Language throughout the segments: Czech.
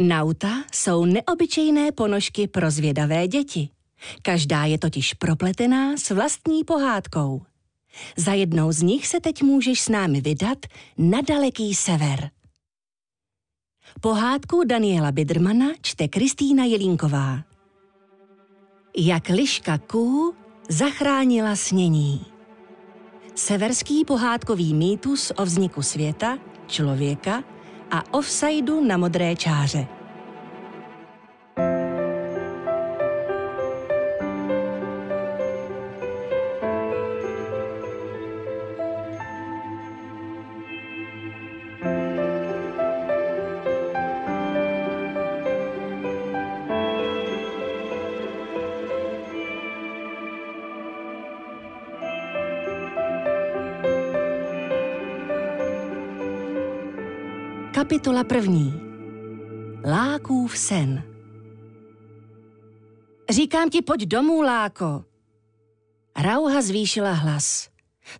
Nauta jsou neobyčejné ponožky pro zvědavé děti. Každá je totiž propletená s vlastní pohádkou. Za jednou z nich se teď můžeš s námi vydat na daleký sever. Pohádku Daniela Bidrmana čte Kristýna Jelínková. Jak liška Ků zachránila snění. Severský pohádkový mýtus o vzniku světa, člověka a offsideu na modré čáře. Kapitola první. Lákův sen. Říkám ti, pojď domů, Láko. Rauha zvýšila hlas.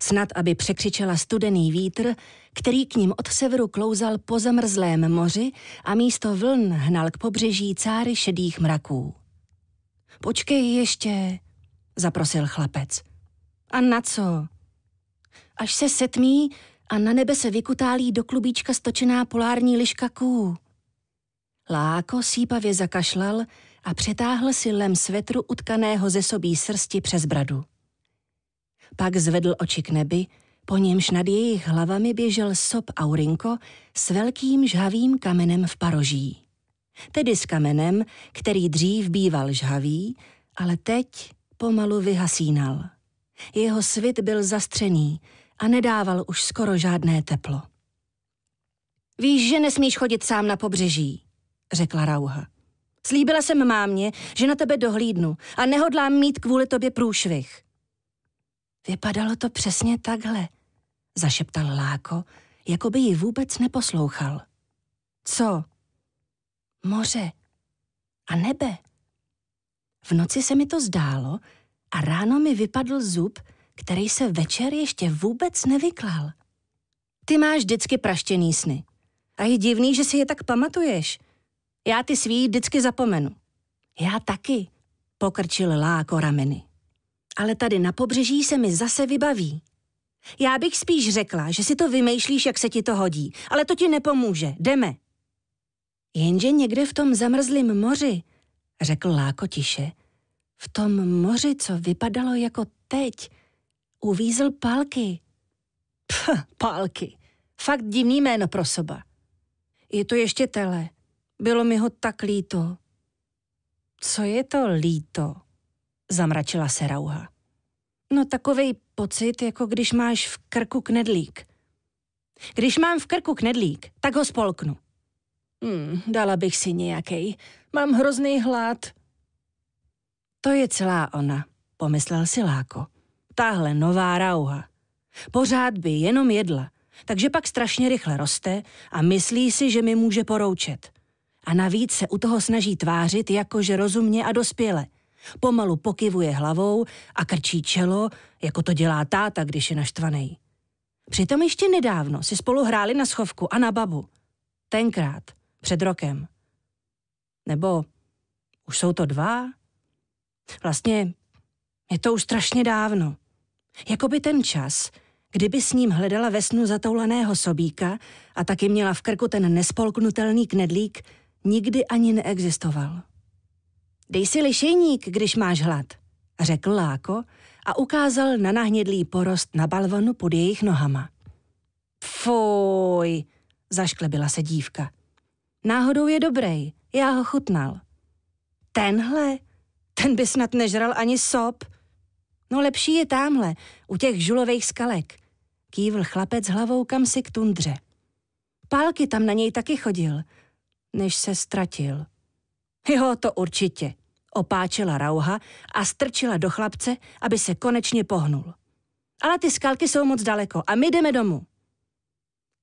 Snad, aby překřičela studený vítr, který k ním od severu klouzal po zamrzlém moři a místo vln hnal k pobřeží cáry šedých mraků. Počkej ještě, zaprosil chlapec. A na co? Až se setmí, a na nebe se vykutálí do klubíčka stočená polární liška ků. Láko sípavě zakašlal a přetáhl si lem svetru utkaného ze sobí srsti přes bradu. Pak zvedl oči k nebi, po němž nad jejich hlavami běžel sop Aurinko s velkým žhavým kamenem v paroží. Tedy s kamenem, který dřív býval žhavý, ale teď pomalu vyhasínal. Jeho svit byl zastřený, a nedával už skoro žádné teplo. Víš, že nesmíš chodit sám na pobřeží, řekla Rauha. Slíbila jsem mámě, že na tebe dohlídnu a nehodlám mít kvůli tobě průšvih. Vypadalo to přesně takhle, zašeptal Láko, jako by ji vůbec neposlouchal. Co? Moře a nebe. V noci se mi to zdálo a ráno mi vypadl zub který se večer ještě vůbec nevyklal. Ty máš vždycky praštěný sny. A je divný, že si je tak pamatuješ. Já ty svý vždycky zapomenu. Já taky, pokrčil Láko rameny. Ale tady na pobřeží se mi zase vybaví. Já bych spíš řekla, že si to vymýšlíš, jak se ti to hodí, ale to ti nepomůže, jdeme. Jenže někde v tom zamrzlém moři, řekl Láko tiše, v tom moři, co vypadalo jako teď, uvízl Palky. Pf, Palky. Fakt divný jméno pro soba. Je to ještě tele. Bylo mi ho tak líto. Co je to líto? Zamračila se Rauha. No takovej pocit, jako když máš v krku knedlík. Když mám v krku knedlík, tak ho spolknu. Hmm, dala bych si nějaký. Mám hrozný hlad. To je celá ona, pomyslel si Láko táhle nová rauha. Pořád by jenom jedla, takže pak strašně rychle roste a myslí si, že mi může poroučet. A navíc se u toho snaží tvářit jakože rozumně a dospěle. Pomalu pokivuje hlavou a krčí čelo, jako to dělá táta, když je naštvaný. Přitom ještě nedávno si spolu hráli na schovku a na babu. Tenkrát, před rokem. Nebo už jsou to dva? Vlastně je to už strašně dávno. Jako by ten čas, kdyby s ním hledala ve snu zatoulaného sobíka a taky měla v krku ten nespolknutelný knedlík, nikdy ani neexistoval. Dej si lišejník, když máš hlad, řekl Láko a ukázal na nahnědlý porost na balvanu pod jejich nohama. Fuj, zašklebila se dívka. Náhodou je dobrý, já ho chutnal. Tenhle? Ten by snad nežral ani sop, No lepší je tamhle, u těch žulových skalek. Kývl chlapec hlavou kam si k tundře. Pálky tam na něj taky chodil, než se ztratil. Jo, to určitě, opáčela Rauha a strčila do chlapce, aby se konečně pohnul. Ale ty skalky jsou moc daleko a my jdeme domů.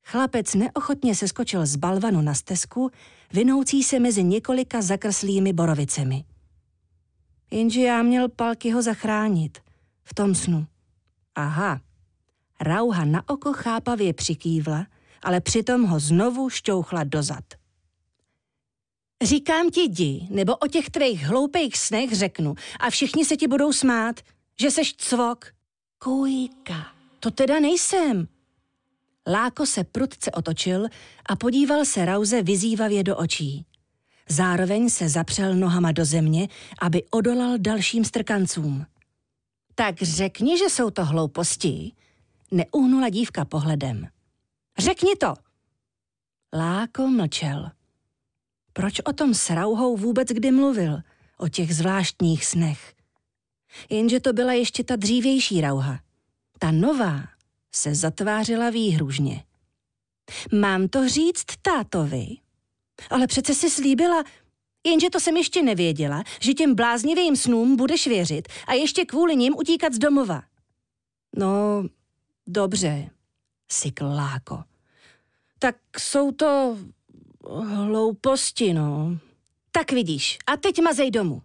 Chlapec neochotně se skočil z balvanu na stezku, vinoucí se mezi několika zakrslými borovicemi. Jenže já měl Palky ho zachránit v tom snu. Aha. Rauha na oko chápavě přikývla, ale přitom ho znovu šťouchla dozad. Říkám ti di, nebo o těch tvých hloupých snech řeknu a všichni se ti budou smát, že seš cvok. Kujka, to teda nejsem. Láko se prudce otočil a podíval se Rauze vyzývavě do očí. Zároveň se zapřel nohama do země, aby odolal dalším strkancům. Tak řekni, že jsou to hlouposti. Neuhnula dívka pohledem. Řekni to! Láko mlčel. Proč o tom s Rauhou vůbec kdy mluvil? O těch zvláštních snech. Jenže to byla ještě ta dřívější Rauha. Ta nová se zatvářila výhružně. Mám to říct tátovi? Ale přece si slíbila, Jenže to jsem ještě nevěděla, že těm bláznivým snům budeš věřit a ještě kvůli ním utíkat z domova. No, dobře, kláko. Tak jsou to hlouposti, no. Tak vidíš, a teď mazej domů.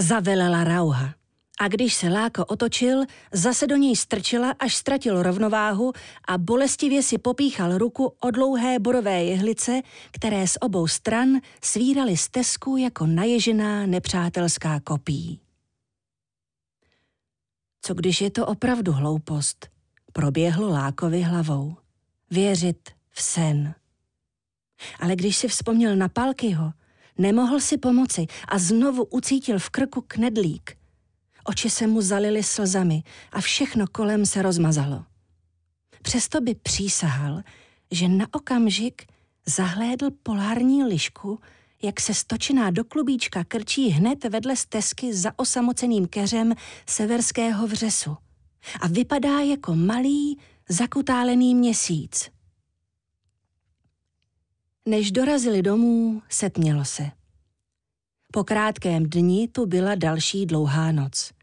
Zavelela Rauha. A když se Láko otočil, zase do něj strčila, až ztratil rovnováhu a bolestivě si popíchal ruku o dlouhé borové jehlice, které z obou stran svíraly stezku jako naježená nepřátelská kopí. Co když je to opravdu hloupost? Proběhlo Lákovi hlavou. Věřit v sen. Ale když si vzpomněl na Palkyho, nemohl si pomoci a znovu ucítil v krku knedlík – Oči se mu zalily slzami a všechno kolem se rozmazalo. Přesto by přísahal, že na okamžik zahlédl polární lišku, jak se stočená do klubíčka krčí hned vedle stezky za osamoceným keřem severského vřesu a vypadá jako malý, zakutálený měsíc. Než dorazili domů, setmělo se. Po krátkém dni tu byla další dlouhá noc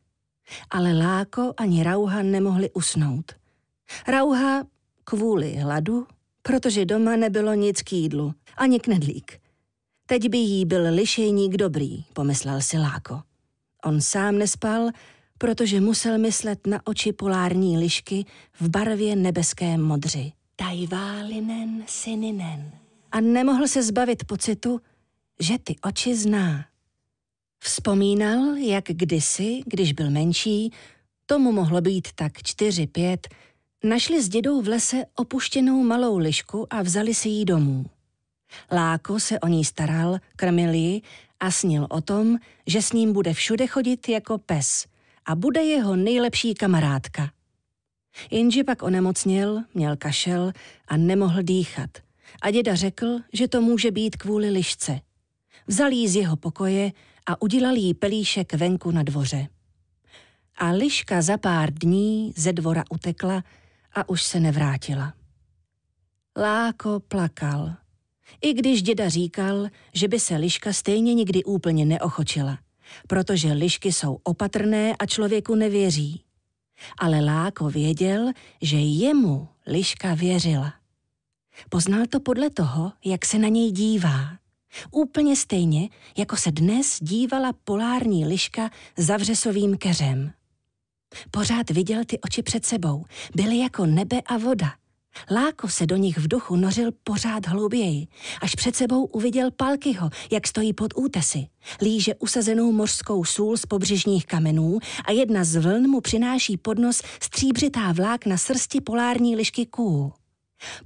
ale Láko ani Rauha nemohli usnout. Rauha kvůli hladu, protože doma nebylo nic k jídlu, ani knedlík. Teď by jí byl lišejník dobrý, pomyslel si Láko. On sám nespal, protože musel myslet na oči polární lišky v barvě nebeské modři. Tajválinen sininen. A nemohl se zbavit pocitu, že ty oči zná. Vzpomínal, jak kdysi, když byl menší, tomu mohlo být tak čtyři, pět, našli s dědou v lese opuštěnou malou lišku a vzali si ji domů. Láko se o ní staral, krmil ji a snil o tom, že s ním bude všude chodit jako pes a bude jeho nejlepší kamarádka. Jenže pak onemocněl, měl kašel a nemohl dýchat. A děda řekl, že to může být kvůli lišce. Vzal jí z jeho pokoje a udělal jí pelíšek venku na dvoře. A liška za pár dní ze dvora utekla a už se nevrátila. Láko plakal. I když děda říkal, že by se liška stejně nikdy úplně neochočila, protože lišky jsou opatrné a člověku nevěří. Ale Láko věděl, že jemu liška věřila. Poznal to podle toho, jak se na něj dívá. Úplně stejně, jako se dnes dívala polární liška za vřesovým keřem. Pořád viděl ty oči před sebou, byly jako nebe a voda. Láko se do nich v duchu nořil pořád hlouběji, až před sebou uviděl Palkyho, jak stojí pod útesy. Líže usazenou mořskou sůl z pobřežních kamenů a jedna z vln mu přináší podnos stříbřitá vlák na srsti polární lišky ků.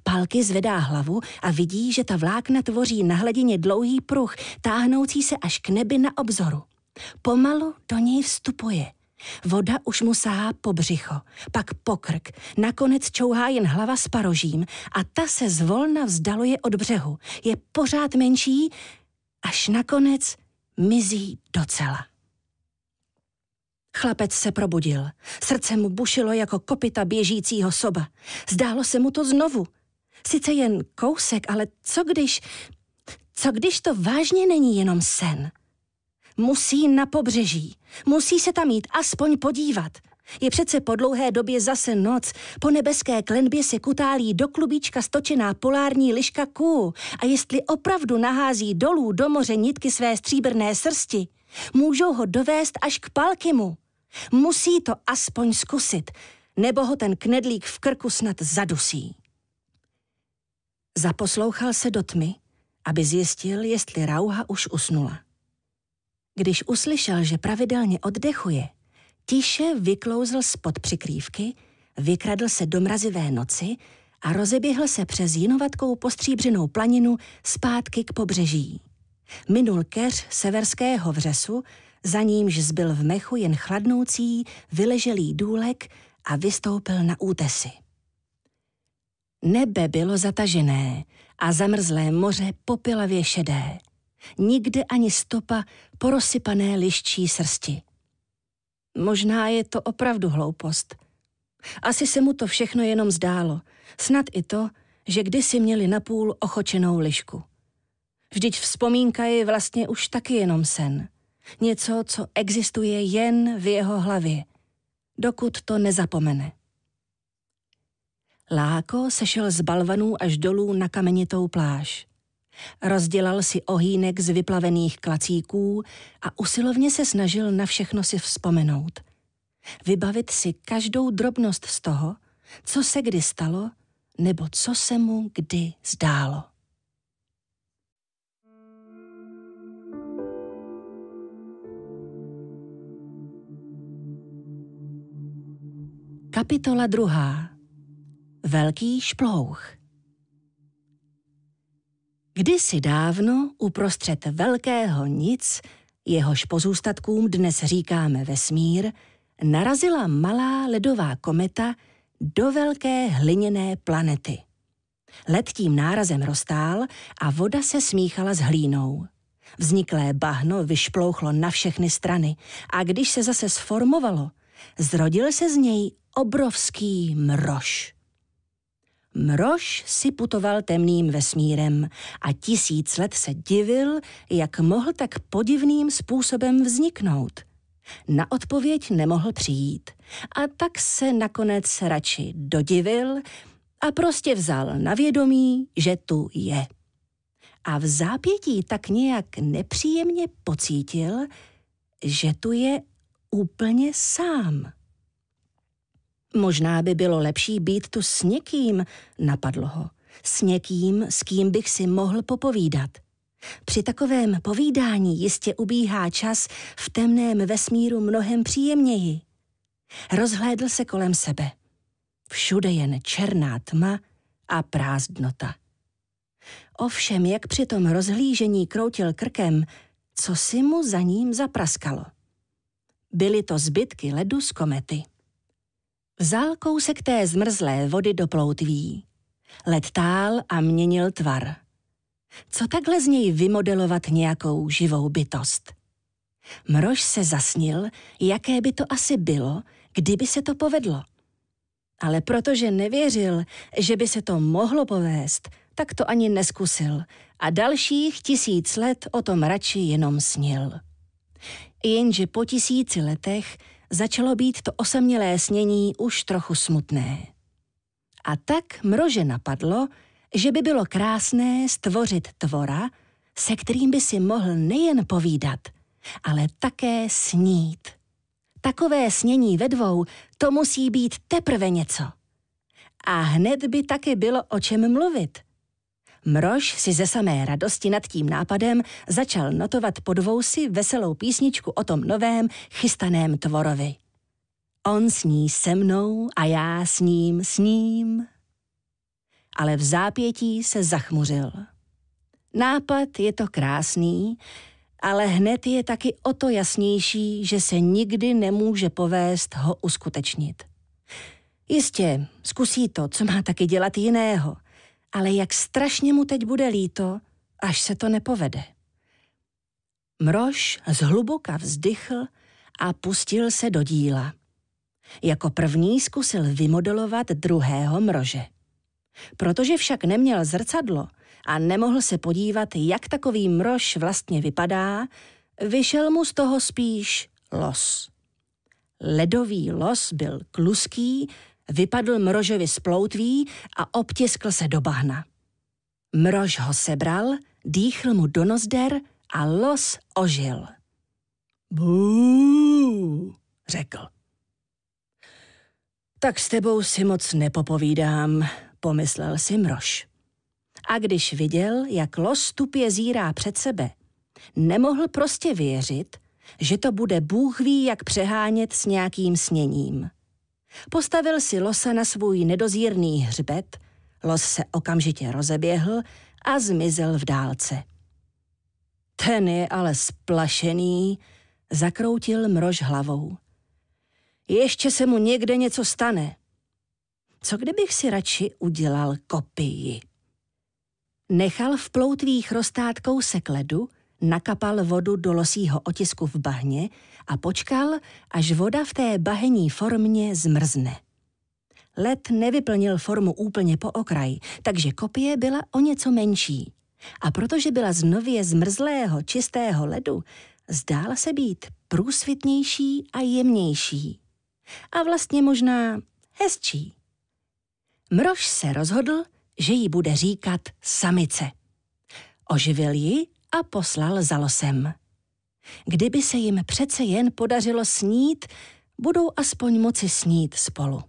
Pálky zvedá hlavu a vidí, že ta vlákna tvoří na hladině dlouhý pruh, táhnoucí se až k nebi na obzoru. Pomalu do něj vstupuje. Voda už mu sahá po břicho, pak po krk, nakonec čouhá jen hlava s parožím a ta se zvolna vzdaluje od břehu. Je pořád menší, až nakonec mizí docela. Chlapec se probudil. Srdce mu bušilo jako kopita běžícího soba. Zdálo se mu to znovu. Sice jen kousek, ale co když... Co když to vážně není jenom sen? Musí na pobřeží. Musí se tam jít aspoň podívat. Je přece po dlouhé době zase noc, po nebeské klenbě se kutálí do klubíčka stočená polární liška ků a jestli opravdu nahází dolů do moře nitky své stříbrné srsti, můžou ho dovést až k palkymu. Musí to aspoň zkusit, nebo ho ten knedlík v krku snad zadusí. Zaposlouchal se do tmy, aby zjistil, jestli Rauha už usnula. Když uslyšel, že pravidelně oddechuje, tiše vyklouzl spod přikrývky, vykradl se do mrazivé noci a rozeběhl se přes jinovatkou postříbřenou planinu zpátky k pobřeží. Minul keř severského vřesu za nímž zbyl v mechu jen chladnoucí, vyleželý důlek a vystoupil na útesy. Nebe bylo zatažené a zamrzlé moře popilavě šedé. Nikde ani stopa porosypané liščí srsti. Možná je to opravdu hloupost. Asi se mu to všechno jenom zdálo. Snad i to, že kdysi měli napůl ochočenou lišku. Vždyť vzpomínka je vlastně už taky jenom sen. Něco, co existuje jen v jeho hlavě, dokud to nezapomene. Láko sešel z balvanů až dolů na kamenitou pláž. Rozdělal si ohýnek z vyplavených klacíků a usilovně se snažil na všechno si vzpomenout. Vybavit si každou drobnost z toho, co se kdy stalo, nebo co se mu kdy zdálo. Kapitola druhá Velký šplouch Kdysi dávno, uprostřed velkého nic, jehož pozůstatkům dnes říkáme vesmír, narazila malá ledová kometa do velké hliněné planety. Led tím nárazem roztál a voda se smíchala s hlínou. Vzniklé bahno vyšplouchlo na všechny strany a když se zase sformovalo, zrodil se z něj obrovský mrož. Mrož si putoval temným vesmírem a tisíc let se divil, jak mohl tak podivným způsobem vzniknout. Na odpověď nemohl přijít a tak se nakonec radši dodivil a prostě vzal na vědomí, že tu je. A v zápětí tak nějak nepříjemně pocítil, že tu je úplně sám. Možná by bylo lepší být tu s někým, napadlo ho. S někým, s kým bych si mohl popovídat. Při takovém povídání jistě ubíhá čas v temném vesmíru mnohem příjemněji. Rozhlédl se kolem sebe. Všude jen černá tma a prázdnota. Ovšem, jak při tom rozhlížení kroutil krkem, co si mu za ním zapraskalo. Byly to zbytky ledu z komety. Vzal kousek té zmrzlé vody do ploutví. Let tál a měnil tvar. Co takhle z něj vymodelovat nějakou živou bytost? Mrož se zasnil, jaké by to asi bylo, kdyby se to povedlo. Ale protože nevěřil, že by se to mohlo povést, tak to ani neskusil a dalších tisíc let o tom radši jenom snil. Jenže po tisíci letech začalo být to osamělé snění už trochu smutné. A tak mrože napadlo, že by bylo krásné stvořit tvora, se kterým by si mohl nejen povídat, ale také snít. Takové snění ve dvou, to musí být teprve něco. A hned by taky bylo o čem mluvit. Mrož si ze samé radosti nad tím nápadem začal notovat dvou si veselou písničku o tom novém chystaném tvorovi. On sní se mnou a já s ním sním. Ale v zápětí se zachmuřil. Nápad je to krásný, ale hned je taky o to jasnější, že se nikdy nemůže povést ho uskutečnit. Jistě, zkusí to, co má taky dělat jiného – ale jak strašně mu teď bude líto, až se to nepovede. Mrož zhluboka vzdychl a pustil se do díla. Jako první zkusil vymodelovat druhého mrože. Protože však neměl zrcadlo a nemohl se podívat, jak takový mrož vlastně vypadá, vyšel mu z toho spíš los. Ledový los byl kluský, Vypadl Mrožovi z ploutví a obtiskl se do bahna. Mrož ho sebral, dýchl mu do nozder a los ožil. Bů, řekl. Tak s tebou si moc nepopovídám, pomyslel si Mrož. A když viděl, jak los tupě zírá před sebe, nemohl prostě věřit, že to bude Bůh ví, jak přehánět s nějakým sněním. Postavil si losa na svůj nedozírný hřbet, los se okamžitě rozeběhl a zmizel v dálce. Ten je ale splašený, zakroutil mrož hlavou. Ještě se mu někde něco stane. Co kdybych si radši udělal kopii? Nechal v ploutvích rostát kousek ledu nakapal vodu do losího otisku v bahně a počkal, až voda v té bahení formě zmrzne. Led nevyplnil formu úplně po okraj, takže kopie byla o něco menší. A protože byla z nově zmrzlého čistého ledu, zdála se být průsvitnější a jemnější. A vlastně možná hezčí. Mrož se rozhodl, že jí bude říkat samice. Oživil ji a poslal za losem. Kdyby se jim přece jen podařilo snít, budou aspoň moci snít spolu.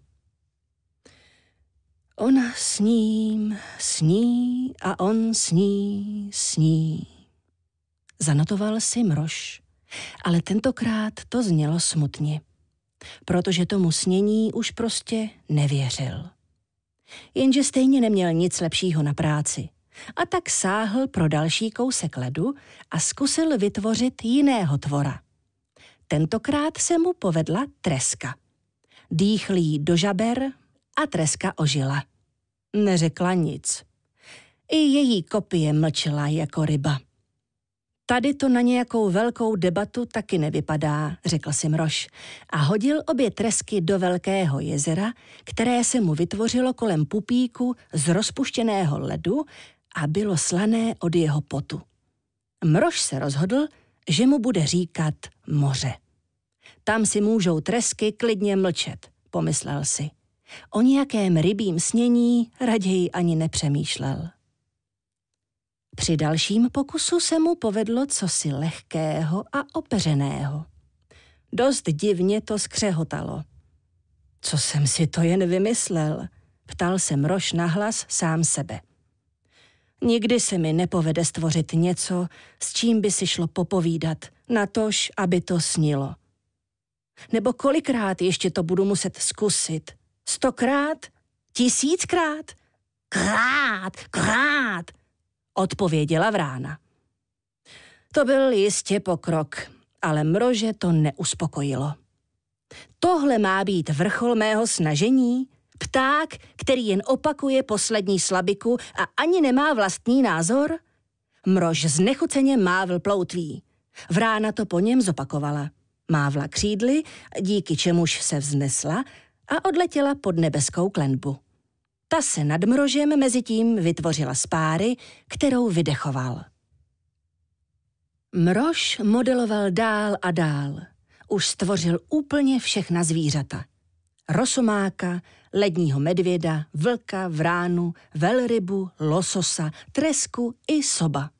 Ona s ním sní a on s ní sní. Zanotoval si mrož, ale tentokrát to znělo smutně, protože tomu snění už prostě nevěřil. Jenže stejně neměl nic lepšího na práci. A tak sáhl pro další kousek ledu a zkusil vytvořit jiného tvora. Tentokrát se mu povedla treska. Dýchl jí do žaber a treska ožila. Neřekla nic. I její kopie mlčela jako ryba. Tady to na nějakou velkou debatu taky nevypadá, řekl si Mroš a hodil obě tresky do velkého jezera, které se mu vytvořilo kolem pupíku z rozpuštěného ledu a bylo slané od jeho potu. Mrož se rozhodl, že mu bude říkat moře. Tam si můžou tresky klidně mlčet, pomyslel si. O nějakém rybím snění raději ani nepřemýšlel. Při dalším pokusu se mu povedlo cosi lehkého a opeřeného. Dost divně to skřehotalo. Co jsem si to jen vymyslel? Ptal se mrož nahlas sám sebe. Nikdy se mi nepovede stvořit něco, s čím by si šlo popovídat, natož, aby to snilo. Nebo kolikrát ještě to budu muset zkusit? Stokrát? Tisíckrát? Krát, krát, odpověděla vrána. To byl jistě pokrok, ale mrože to neuspokojilo. Tohle má být vrchol mého snažení? Pták, který jen opakuje poslední slabiku a ani nemá vlastní názor? Mrož znechuceně mávl ploutví. Vrána to po něm zopakovala. Mávla křídly, díky čemuž se vznesla a odletěla pod nebeskou klenbu. Ta se nad mrožem mezi tím vytvořila z páry, kterou vydechoval. Mrož modeloval dál a dál. Už stvořil úplně všechna zvířata. Rosomáka, ledního medvěda, vlka, vránu, velrybu, lososa, tresku i soba.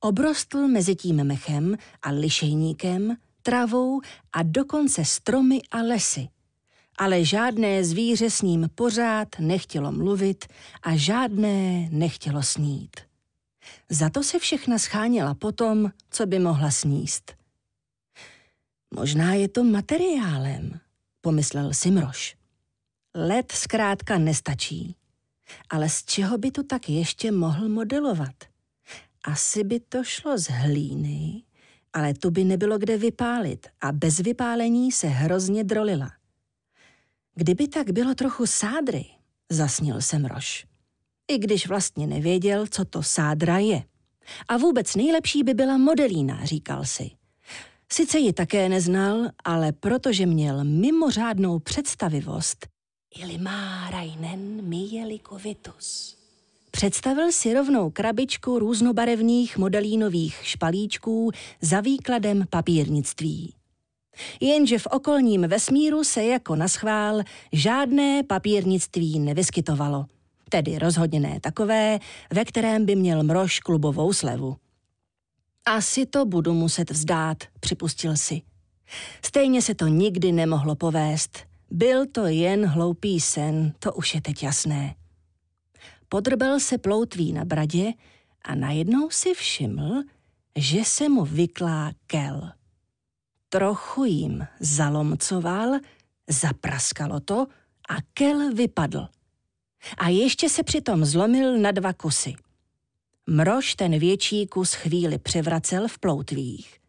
Obrostl mezi tím mechem a lišejníkem, travou a dokonce stromy a lesy. Ale žádné zvíře s ním pořád nechtělo mluvit a žádné nechtělo snít. Za to se všechna scháněla potom, co by mohla sníst. Možná je to materiálem, pomyslel Simroš. Led zkrátka nestačí. Ale z čeho by to tak ještě mohl modelovat? Asi by to šlo z hlíny, ale tu by nebylo kde vypálit a bez vypálení se hrozně drolila. Kdyby tak bylo trochu sádry, zasnil jsem Roš. I když vlastně nevěděl, co to sádra je. A vůbec nejlepší by byla modelína, říkal si. Sice ji také neznal, ale protože měl mimořádnou představivost, ili márainen mielicovitus. Představil si rovnou krabičku různobarevných modelínových špalíčků za výkladem papírnictví. Jenže v okolním vesmíru se jako naschvál žádné papírnictví nevyskytovalo. Tedy rozhodně ne takové, ve kterém by měl mrož klubovou slevu. Asi to budu muset vzdát, připustil si. Stejně se to nikdy nemohlo povést – byl to jen hloupý sen, to už je teď jasné. Podrbal se ploutví na bradě a najednou si všiml, že se mu vyklá kel. Trochu jim zalomcoval, zapraskalo to a kel vypadl. A ještě se přitom zlomil na dva kusy. Mrož ten větší kus chvíli převracel v ploutvích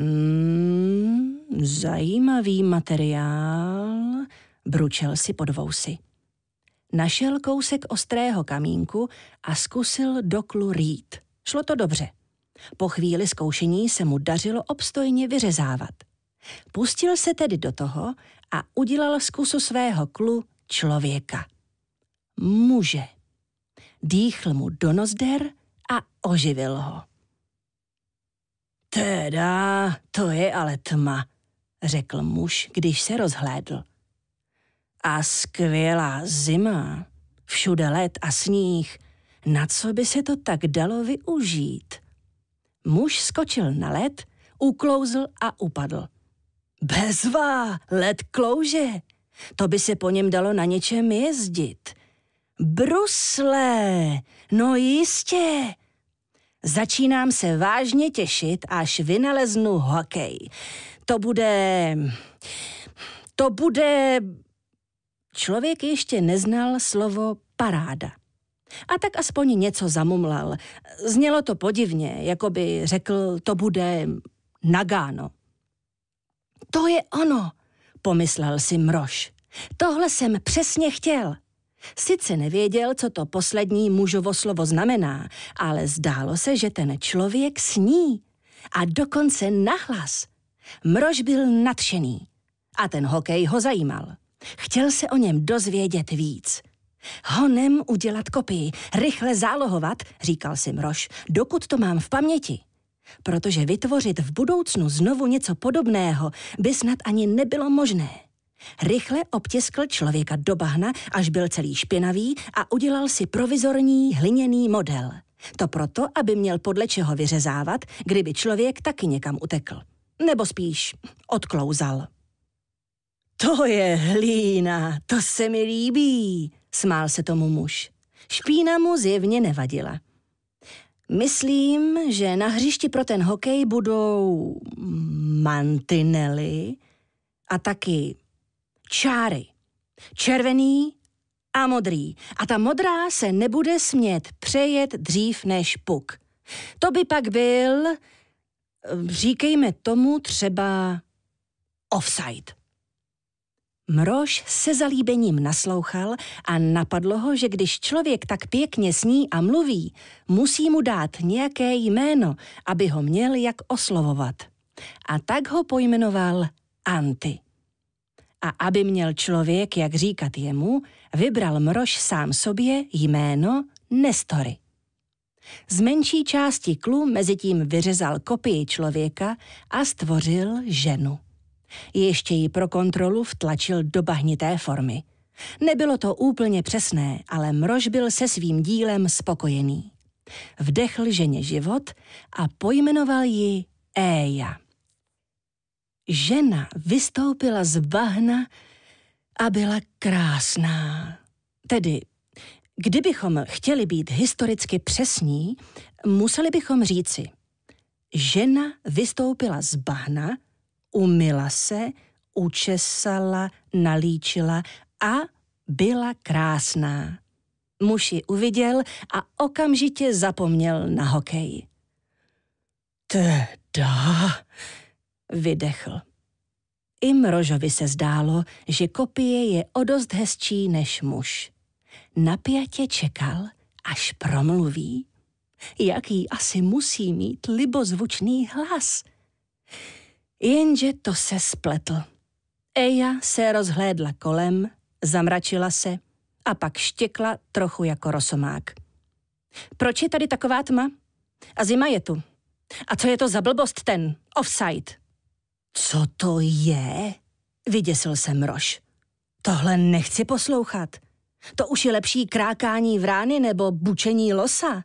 Mm, zajímavý materiál, bručel si pod vousy. Našel kousek ostrého kamínku a zkusil doklu rýt. Šlo to dobře. Po chvíli zkoušení se mu dařilo obstojně vyřezávat. Pustil se tedy do toho a udělal z kusu svého klu člověka. Muže. Dýchl mu do nozder a oživil ho. Teda, to je ale tma, řekl muž, když se rozhlédl. A skvělá zima, všude led a sníh, na co by se to tak dalo využít? Muž skočil na led, uklouzl a upadl. Bezva, led klouže, to by se po něm dalo na něčem jezdit. Brusle, no jistě, Začínám se vážně těšit, až vynaleznu hokej. To bude... To bude... Člověk ještě neznal slovo paráda. A tak aspoň něco zamumlal. Znělo to podivně, jako by řekl, to bude nagáno. To je ono, pomyslel si Mroš. Tohle jsem přesně chtěl. Sice nevěděl, co to poslední mužovo slovo znamená, ale zdálo se, že ten člověk sní. A dokonce nahlas. Mrož byl nadšený. A ten hokej ho zajímal. Chtěl se o něm dozvědět víc. Honem udělat kopii, rychle zálohovat, říkal si Mrož, dokud to mám v paměti. Protože vytvořit v budoucnu znovu něco podobného by snad ani nebylo možné. Rychle obtiskl člověka do bahna, až byl celý špinavý a udělal si provizorní hliněný model. To proto, aby měl podle čeho vyřezávat, kdyby člověk taky někam utekl. Nebo spíš odklouzal. To je hlína, to se mi líbí, smál se tomu muž. Špína mu zjevně nevadila. Myslím, že na hřišti pro ten hokej budou mantinely a taky čáry. Červený a modrý. A ta modrá se nebude smět přejet dřív než puk. To by pak byl, říkejme tomu třeba offside. Mrož se zalíbením naslouchal a napadlo ho, že když člověk tak pěkně sní a mluví, musí mu dát nějaké jméno, aby ho měl jak oslovovat. A tak ho pojmenoval Anty a aby měl člověk, jak říkat jemu, vybral mrož sám sobě jméno Nestory. Z menší části klu mezi tím vyřezal kopii člověka a stvořil ženu. Ještě ji pro kontrolu vtlačil do bahnité formy. Nebylo to úplně přesné, ale mrož byl se svým dílem spokojený. Vdechl ženě život a pojmenoval ji Eja žena vystoupila z bahna a byla krásná. Tedy, kdybychom chtěli být historicky přesní, museli bychom říci, žena vystoupila z bahna, umila se, učesala, nalíčila a byla krásná. Muž ji uviděl a okamžitě zapomněl na hokej. Teda, vydechl. I Mrožovi se zdálo, že kopie je o dost hezčí než muž. Napjatě čekal, až promluví. Jaký asi musí mít libozvučný hlas. Jenže to se spletl. Eja se rozhlédla kolem, zamračila se a pak štěkla trochu jako rosomák. Proč je tady taková tma? A zima je tu. A co je to za blbost ten? Offside. Co to je? Vyděsil se mrož. Tohle nechci poslouchat. To už je lepší krákání v rány nebo bučení losa.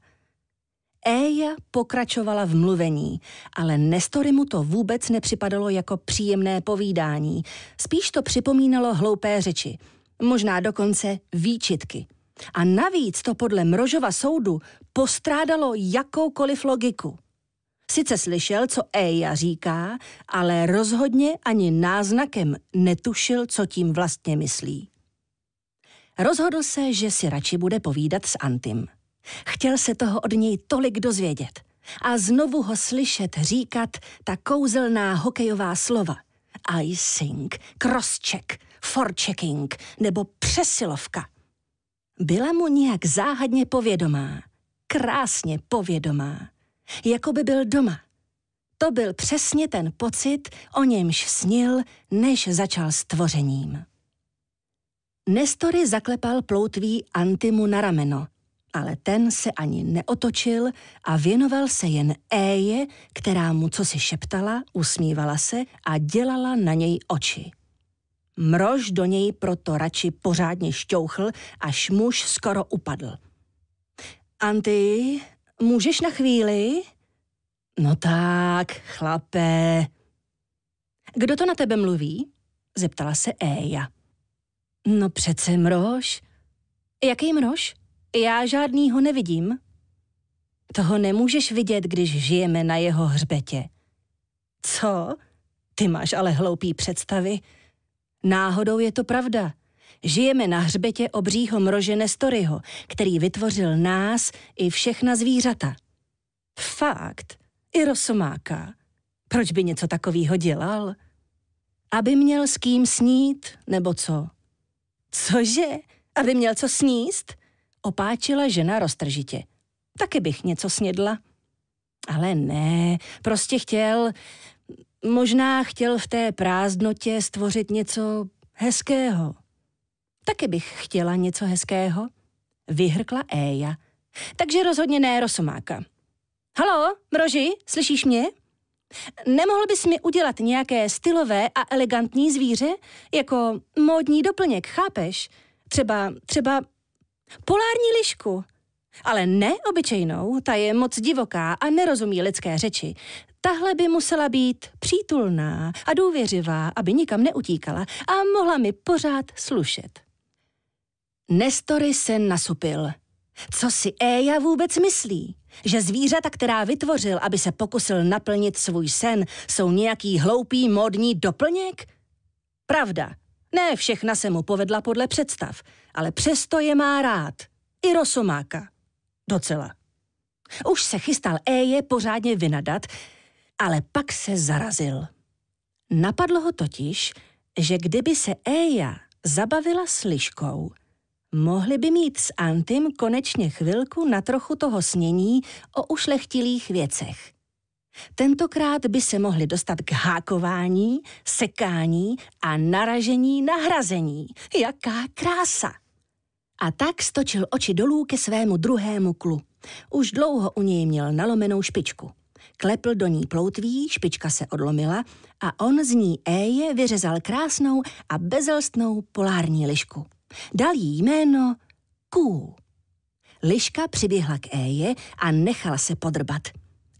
Eja pokračovala v mluvení, ale Nestory mu to vůbec nepřipadalo jako příjemné povídání. Spíš to připomínalo hloupé řeči, možná dokonce výčitky. A navíc to podle Mrožova soudu postrádalo jakoukoliv logiku. Sice slyšel, co Eja říká, ale rozhodně ani náznakem netušil, co tím vlastně myslí. Rozhodl se, že si radši bude povídat s Antim. Chtěl se toho od něj tolik dozvědět a znovu ho slyšet říkat ta kouzelná hokejová slova. Icing, crosscheck, forechecking nebo přesilovka. Byla mu nějak záhadně povědomá, krásně povědomá jako by byl doma. To byl přesně ten pocit, o němž snil, než začal stvořením. Nestory zaklepal ploutví Antimu na rameno, ale ten se ani neotočil a věnoval se jen Éje, která mu co si šeptala, usmívala se a dělala na něj oči. Mrož do něj proto radši pořádně šťouchl, až muž skoro upadl. Anti, můžeš na chvíli? No tak, chlape. Kdo to na tebe mluví? Zeptala se Éja. No přece mrož. Jaký mrož? Já žádný ho nevidím. Toho nemůžeš vidět, když žijeme na jeho hřbetě. Co? Ty máš ale hloupý představy. Náhodou je to pravda. Žijeme na hřbetě obřího mrože Nestoryho, který vytvořil nás i všechna zvířata. Fakt, i rosomáka. Proč by něco takového dělal? Aby měl s kým snít, nebo co? Cože? Aby měl co sníst? Opáčila žena roztržitě. Taky bych něco snědla. Ale ne, prostě chtěl, možná chtěl v té prázdnotě stvořit něco hezkého. Taky bych chtěla něco hezkého. Vyhrkla Éja. Takže rozhodně ne Rosomáka. Halo, Mroži, slyšíš mě? Nemohl bys mi udělat nějaké stylové a elegantní zvíře? Jako módní doplněk, chápeš? Třeba, třeba polární lišku. Ale ne obyčejnou, ta je moc divoká a nerozumí lidské řeči. Tahle by musela být přítulná a důvěřivá, aby nikam neutíkala a mohla mi pořád slušet. Nestory se nasupil. Co si Eja vůbec myslí? Že zvířata, která vytvořil, aby se pokusil naplnit svůj sen, jsou nějaký hloupý módní doplněk? Pravda, ne všechna se mu povedla podle představ, ale přesto je má rád. I Rosomáka. Docela. Už se chystal Eje pořádně vynadat, ale pak se zarazil. Napadlo ho totiž, že kdyby se Eja zabavila s liškou, mohli by mít s Antim konečně chvilku na trochu toho snění o ušlechtilých věcech. Tentokrát by se mohli dostat k hákování, sekání a naražení nahrazení. Jaká krása! A tak stočil oči dolů ke svému druhému klu. Už dlouho u něj měl nalomenou špičku. Klepl do ní ploutví, špička se odlomila a on z ní éje vyřezal krásnou a bezelstnou polární lišku. Dal jí jméno Ků. Liška přiběhla k Éje a nechala se podrbat.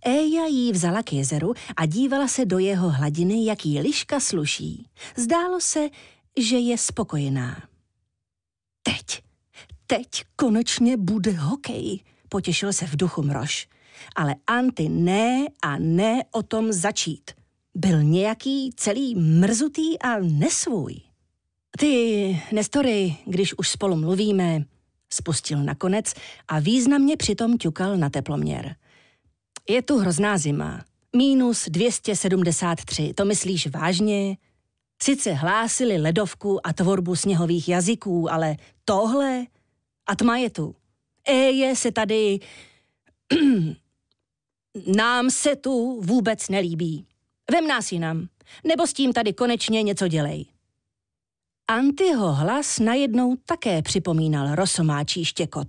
Éja jí vzala k jezeru a dívala se do jeho hladiny, jak jí liška sluší. Zdálo se, že je spokojená. Teď, teď konečně bude hokej, potěšil se v duchu mroš. Ale Anty ne a ne o tom začít. Byl nějaký celý mrzutý a nesvůj. Ty, Nestory, když už spolu mluvíme, spustil nakonec a významně přitom ťukal na teploměr. Je tu hrozná zima. Minus 273, to myslíš vážně? Sice hlásili ledovku a tvorbu sněhových jazyků, ale tohle? A tma je tu. Eje se tady... Nám se tu vůbec nelíbí. Vem nás jinam. Nebo s tím tady konečně něco dělej. Antyho hlas najednou také připomínal rosomáčí štěkot.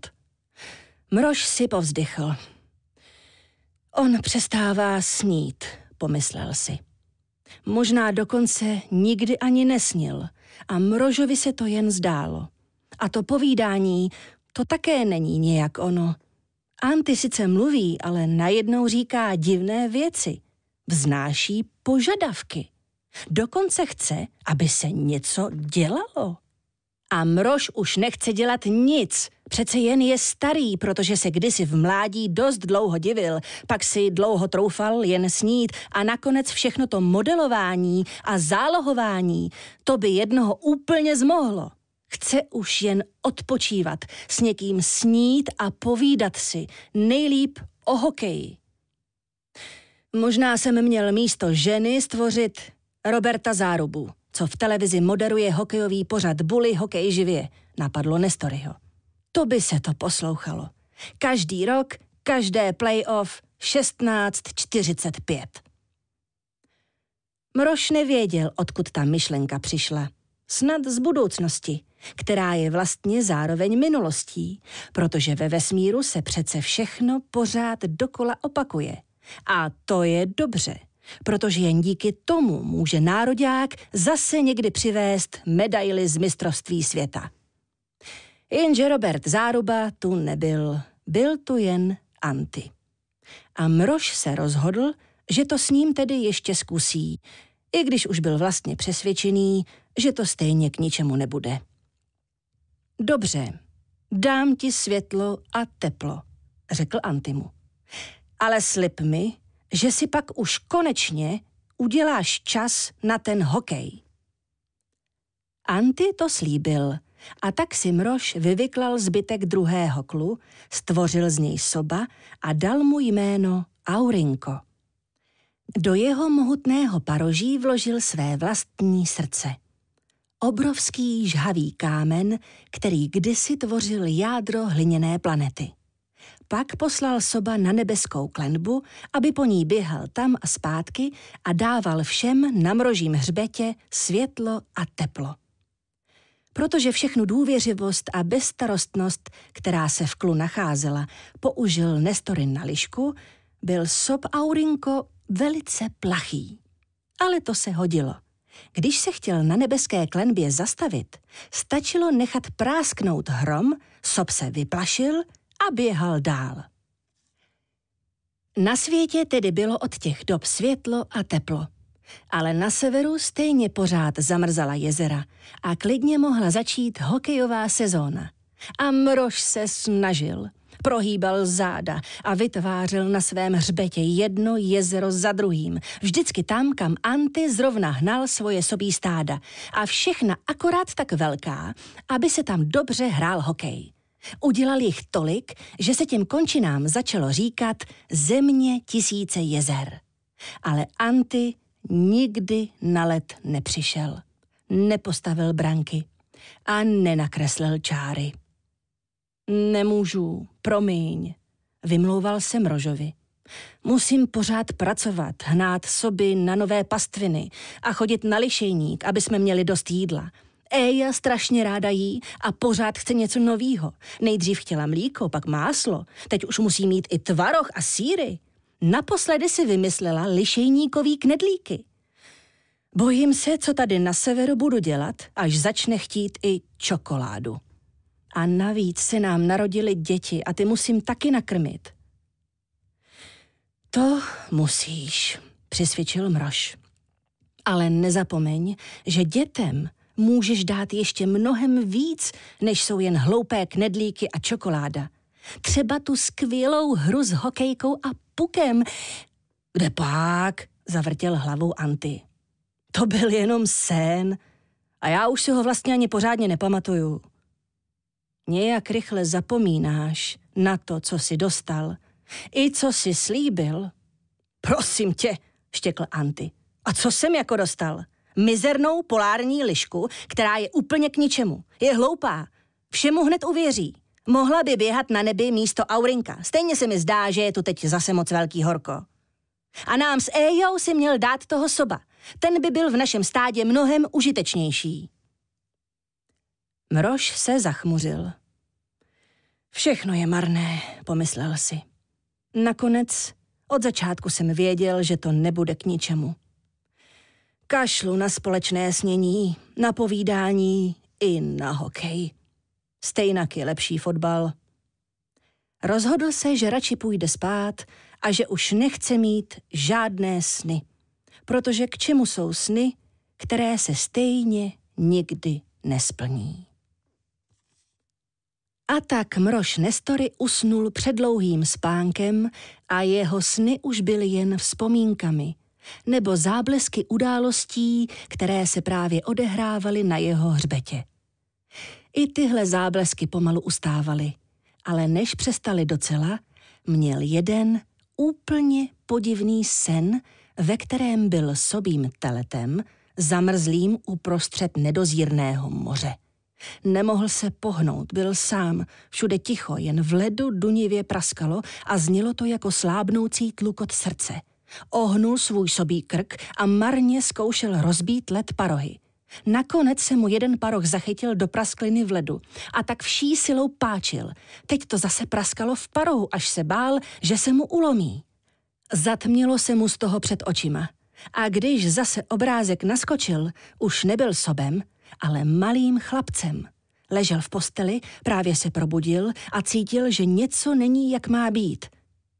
Mrož si povzdychl. On přestává snít, pomyslel si. Možná dokonce nikdy ani nesnil a Mrožovi se to jen zdálo. A to povídání, to také není nějak ono. Anty sice mluví, ale najednou říká divné věci. Vznáší požadavky. Dokonce chce, aby se něco dělalo. A Mrož už nechce dělat nic. Přece jen je starý, protože se kdysi v mládí dost dlouho divil, pak si dlouho troufal jen snít a nakonec všechno to modelování a zálohování, to by jednoho úplně zmohlo. Chce už jen odpočívat, s někým snít a povídat si, nejlíp o hokeji. Možná jsem měl místo ženy stvořit Roberta Zárubu, co v televizi moderuje hokejový pořad Bully Hokej živě, napadlo Nestoryho. To by se to poslouchalo. Každý rok, každé playoff 16.45. Mroš nevěděl, odkud ta myšlenka přišla. Snad z budoucnosti, která je vlastně zároveň minulostí, protože ve vesmíru se přece všechno pořád dokola opakuje. A to je dobře. Protože jen díky tomu může nároďák zase někdy přivést medaily z mistrovství světa. Jenže Robert Záruba tu nebyl, byl tu jen Anty. A Mrož se rozhodl, že to s ním tedy ještě zkusí, i když už byl vlastně přesvědčený, že to stejně k ničemu nebude. Dobře, dám ti světlo a teplo, řekl Antimu. Ale slib mi, že si pak už konečně uděláš čas na ten hokej. Anty to slíbil a tak si Mroš vyvyklal zbytek druhého klu, stvořil z něj soba a dal mu jméno Aurinko. Do jeho mohutného paroží vložil své vlastní srdce. Obrovský žhavý kámen, který kdysi tvořil jádro hliněné planety. Pak poslal soba na nebeskou klenbu, aby po ní běhal tam a zpátky a dával všem na mrožím hřbetě světlo a teplo. Protože všechnu důvěřivost a bezstarostnost, která se v klu nacházela, použil Nestorin na lišku, byl sob Aurinko velice plachý. Ale to se hodilo. Když se chtěl na nebeské klenbě zastavit, stačilo nechat prásknout hrom, sob se vyplašil – a běhal dál. Na světě tedy bylo od těch dob světlo a teplo. Ale na severu stejně pořád zamrzala jezera a klidně mohla začít hokejová sezóna. A Mrož se snažil, prohýbal záda a vytvářel na svém hřbetě jedno jezero za druhým, vždycky tam, kam Anty zrovna hnal svoje sobí stáda a všechna akorát tak velká, aby se tam dobře hrál hokej. Udělal jich tolik, že se těm končinám začalo říkat země tisíce jezer. Ale Anty nikdy na let nepřišel. Nepostavil branky a nenakreslil čáry. Nemůžu, promiň, vymlouval se Mrožovi. Musím pořád pracovat, hnát soby na nové pastviny a chodit na lišejník, aby jsme měli dost jídla – Eja strašně ráda jí a pořád chce něco novýho. Nejdřív chtěla mlíko, pak máslo. Teď už musí mít i tvaroh a síry. Naposledy si vymyslela lišejníkový knedlíky. Bojím se, co tady na severu budu dělat, až začne chtít i čokoládu. A navíc se nám narodili děti a ty musím taky nakrmit. To musíš, přesvědčil Mroš. Ale nezapomeň, že dětem můžeš dát ještě mnohem víc, než jsou jen hloupé knedlíky a čokoláda. Třeba tu skvělou hru s hokejkou a pukem. Kde pak? Zavrtěl hlavou Anty. To byl jenom sen. A já už si ho vlastně ani pořádně nepamatuju. Nějak rychle zapomínáš na to, co si dostal. I co si slíbil. Prosím tě, štěkl Anty. A co jsem jako dostal? mizernou polární lišku, která je úplně k ničemu. Je hloupá. Všemu hned uvěří. Mohla by běhat na nebi místo Aurinka. Stejně se mi zdá, že je tu teď zase moc velký horko. A nám s Ejou si měl dát toho soba. Ten by byl v našem stádě mnohem užitečnější. Mrož se zachmuřil. Všechno je marné, pomyslel si. Nakonec od začátku jsem věděl, že to nebude k ničemu kašlu na společné snění, na povídání i na hokej. Stejnak je lepší fotbal. Rozhodl se, že radši půjde spát a že už nechce mít žádné sny. Protože k čemu jsou sny, které se stejně nikdy nesplní. A tak mrož Nestory usnul před dlouhým spánkem a jeho sny už byly jen vzpomínkami – nebo záblesky událostí, které se právě odehrávaly na jeho hřbetě. I tyhle záblesky pomalu ustávaly, ale než přestali docela, měl jeden úplně podivný sen, ve kterém byl sobým teletem, zamrzlým uprostřed nedozírného moře. Nemohl se pohnout, byl sám, všude ticho, jen v ledu dunivě praskalo a znělo to jako slábnoucí tlukot srdce – Ohnul svůj sobý krk a marně zkoušel rozbít led parohy. Nakonec se mu jeden paroh zachytil do praskliny v ledu a tak vší silou páčil. Teď to zase praskalo v parohu, až se bál, že se mu ulomí. Zatmělo se mu z toho před očima. A když zase obrázek naskočil, už nebyl sobem, ale malým chlapcem. Ležel v posteli, právě se probudil a cítil, že něco není, jak má být –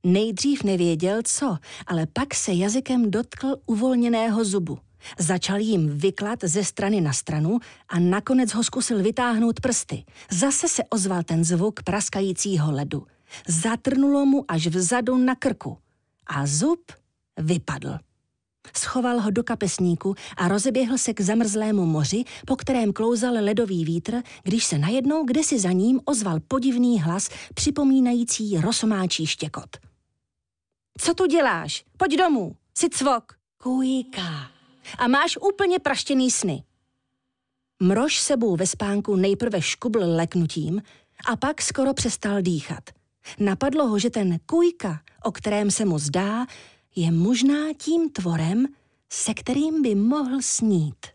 Nejdřív nevěděl, co, ale pak se jazykem dotkl uvolněného zubu. Začal jim vyklat ze strany na stranu a nakonec ho zkusil vytáhnout prsty. Zase se ozval ten zvuk praskajícího ledu. Zatrnulo mu až vzadu na krku. A zub vypadl. Schoval ho do kapesníku a rozeběhl se k zamrzlému moři, po kterém klouzal ledový vítr, když se najednou kdesi za ním ozval podivný hlas připomínající rosomáčí štěkot. Co tu děláš? Pojď domů, si cvok. Kujka. A máš úplně praštěný sny. Mrož sebou ve spánku nejprve škubl leknutím a pak skoro přestal dýchat. Napadlo ho, že ten kujka, o kterém se mu zdá, je možná tím tvorem, se kterým by mohl snít.